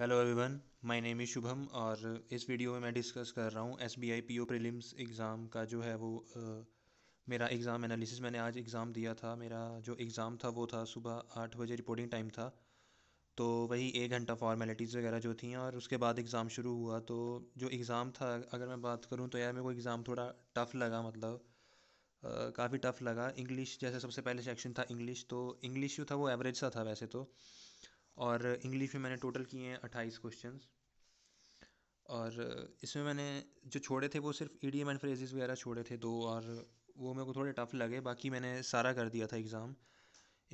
hello everyone my name is Shubham और इस video में मैं डिस्कस कर रहा हूँ S B I P O prelims exam का जो है वो आ, मेरा एग्ज़ाम एनालिसिस मैंने आज एग्ज़ाम दिया था मेरा जो एग्ज़ाम था वो था सुबह आठ बजे रिपोर्टिंग टाइम था तो वही एक घंटा फॉर्मेलिटीज़ वगैरह जो थी और उसके बाद एग्ज़ाम शुरू हुआ तो जो एग्ज़ाम था अगर मैं बात करूँ तो यार मेरे को एग्ज़ाम थोड़ा टफ़ लगा मतलब काफ़ी टफ़ लगा इंग्लिश जैसे सबसे पहले सेक्शन था इंग्लिश तो इंग्लिश जो था वो एवरेज सा था वैसे तो और इंग्लिश में मैंने टोटल किए हैं अट्ठाईस क्वेश्चन और इसमें मैंने जो छोड़े थे वो सिर्फ ई एंड फ्रेजेस वगैरह छोड़े थे दो और वो मेरे को थोड़े टफ लगे बाकी मैंने सारा कर दिया था एग्ज़ाम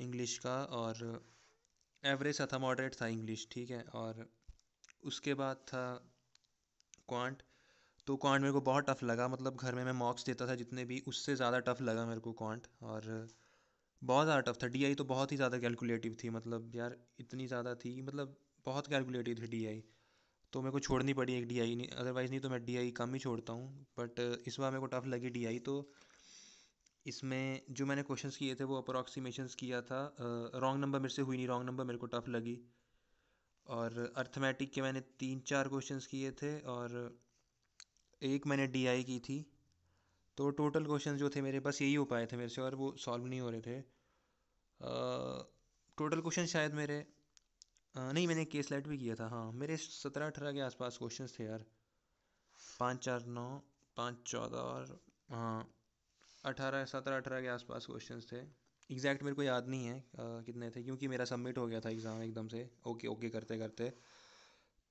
इंग्लिश का और एवरेज सा था मॉडरेट था इंग्लिश ठीक है और उसके बाद था क्वांट तो क्वांट मेरे को बहुत टफ लगा मतलब घर में मैं मॉक्स देता था जितने भी उससे ज़्यादा टफ लगा मेरे को क्वांट और बहुत ज़्यादा टफ था डी आई तो बहुत ही ज़्यादा कैलकुलेटिव थी मतलब यार इतनी ज़्यादा थी मतलब बहुत कैलकुलेटिव थी डी आई तो मेरे को छोड़नी पड़ी एक डी आई नहीं अदरवाइज़ नहीं तो मैं डी आई कम ही छोड़ता हूँ बट इस बार मेरे को टफ लगी डी आई तो इसमें जो मैंने क्वेश्चंस किए थे वो अप्रॉक्सीमेशन किया था रॉन्ग नंबर मेरे से हुई नहीं रॉन्ग नंबर मेरे को टफ लगी और अर्थमेटिक के मैंने तीन चार क्वेश्चंस किए थे और एक मैंने डी आई की थी तो टोटल क्वेश्चन जो थे मेरे बस यही हो पाए थे मेरे से और वो सॉल्व नहीं हो रहे थे टोटल क्वेश्चन शायद मेरे आ, नहीं मैंने केस लाइट भी किया था हाँ मेरे सत्रह अठारह के आसपास क्वेश्चन थे यार पाँच चार नौ पाँच चौदह और हाँ अठारह सत्रह अठारह के आसपास क्वेश्चन थे एग्जैक्ट मेरे को याद नहीं है आ, कितने थे क्योंकि मेरा सबमिट हो गया था एग्ज़ाम एकदम से ओके ओके करते करते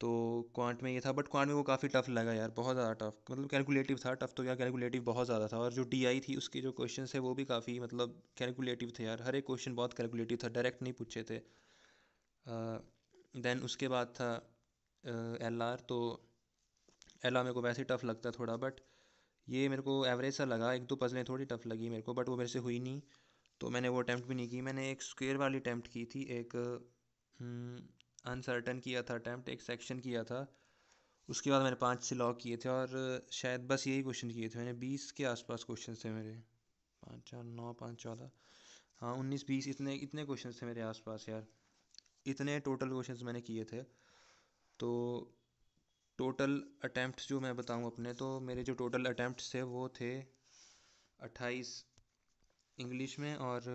तो क्वांट में ये था बट क्वांट में वो काफ़ी टफ लगा यार बहुत ज़्यादा टफ मतलब कैलकुलेटिव था टफ तो क्या कैलकुलेटिव बहुत ज़्यादा था और जो डी आई थी उसके जो क्वेश्चन थे वो भी काफ़ी मतलब कैलकुलेटिव थे यार हर एक क्वेश्चन बहुत कैलकुलेटिव था डायरेक्ट नहीं पूछे थे देन uh, उसके बाद था एल uh, आर तो एल आर मेरे को वैसे टफ लगता थोड़ा बट ये मेरे को एवरेज सा लगा एक दो पजलें थोड़ी टफ लगी मेरे को बट वो मेरे से हुई नहीं तो मैंने वो अटैम्प्ट भी नहीं की मैंने एक स्क्वेयर वाली अटैम्प्ट की थी एक हम्म, अनसर्टन किया था अटैम्प्ट एक सेक्शन किया था उसके बाद मैंने पाँच से लॉक किए थे और शायद बस यही क्वेश्चन किए थे मैंने बीस के आसपास क्वेश्चन थे मेरे पाँच चार नौ पाँच चौदह हाँ उन्नीस बीस इतने इतने क्वेश्चन थे मेरे आसपास यार इतने टोटल क्वेश्चन मैंने किए थे तो टोटल अटैम्प्ट जो मैं बताऊँ अपने तो मेरे जो टोटल अटैम्प्ट थे वो थे अट्ठाईस इंग्लिश में और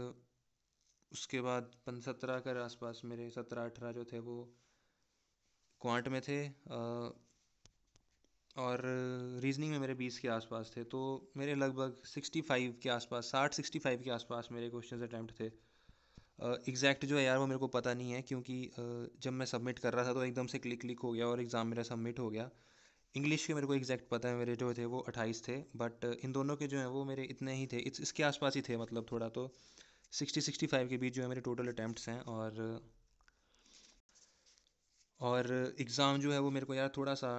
उसके बाद पन सत्रह के आसपास मेरे सत्रह अठारह जो थे वो क्वांट में थे और रीजनिंग में मेरे बीस के आसपास थे तो मेरे लगभग सिक्सटी फाइव के आसपास साठ सिक्सटी फाइव के आसपास मेरे क्वेश्चन अटैम्प्ट थे एग्जैक्ट uh, जो है यार वो मेरे को पता नहीं है क्योंकि uh, जब मैं सबमिट कर रहा था तो एकदम से क्लिक क्लिक हो गया और एग्ज़ाम मेरा सबमिट हो गया इंग्लिश के मेरे को एग्जैक्ट पता है मेरे जो थे वो अट्ठाईस थे बट इन दोनों के जो हैं वो मेरे इतने ही थे इस, इसके आसपास ही थे मतलब थोड़ा तो सिक्सटी सिक्सटी फाइव के बीच जो है मेरे टोटल अटैम्प्ट्स हैं और और एग्ज़ाम जो है वो मेरे को यार थोड़ा सा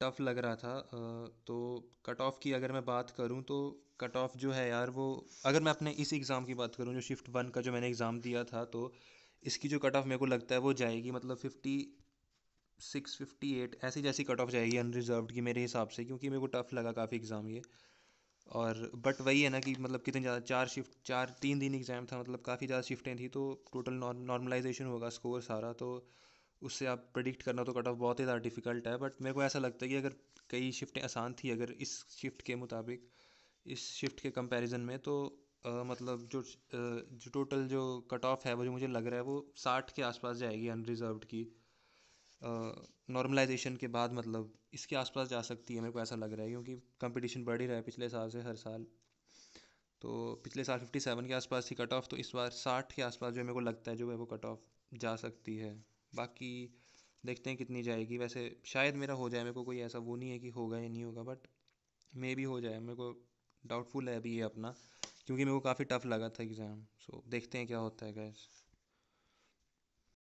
टफ़ लग रहा था तो कट ऑफ की अगर मैं बात करूँ तो कट ऑफ जो है यार वो अगर मैं अपने इस एग्ज़ाम की बात करूँ जो शिफ्ट वन का जो मैंने एग्ज़ाम दिया था तो इसकी जो कट ऑफ मेरे को लगता है वो जाएगी मतलब फिफ्टी सिक्स फिफ्टी एट ऐसी जैसी कट ऑफ जाएगी अनरिजर्व की मेरे हिसाब से क्योंकि मेरे को टफ़ लगा काफ़ी एग्ज़ाम ये और बट वही है ना कि मतलब कितनी ज़्यादा चार शिफ्ट चार तीन दिन एग्ज़ाम था मतलब काफ़ी ज़्यादा शिफ्टें थी तो टोटल नॉर्मलाइजेशन होगा स्कोर सारा तो उससे आप प्रडिक्ट करना तो कट ऑफ बहुत ही ज़्यादा डिफ़िकल्ट है बट मेरे को ऐसा लगता है कि अगर कई शिफ्टें आसान थी अगर इस शिफ्ट के मुताबिक इस शिफ्ट के कंपैरिजन में तो आ, मतलब जो आ, जो टोटल जो कट ऑफ है वो जो मुझे लग रहा है वो साठ के आसपास जाएगी अनरिजर्व की नॉर्मलाइजेशन के बाद मतलब इसके आसपास जा सकती है मेरे को ऐसा लग रहा है क्योंकि कंपटीशन बढ़ ही रहा है पिछले साल से हर साल तो पिछले साल फिफ्टी सेवन के आसपास थी कट ऑफ तो इस बार साठ के आसपास जो मेरे को लगता है जो है वो कट ऑफ जा सकती है बाकी देखते हैं कितनी जाएगी वैसे शायद मेरा हो जाए मेरे को कोई ऐसा वो नहीं है कि होगा या नहीं होगा बट मे भी हो जाए मेरे को डाउटफुल है अभी ये अपना क्योंकि मेरे को काफ़ी टफ लगा था एग्ज़ाम सो देखते हैं क्या होता है गैस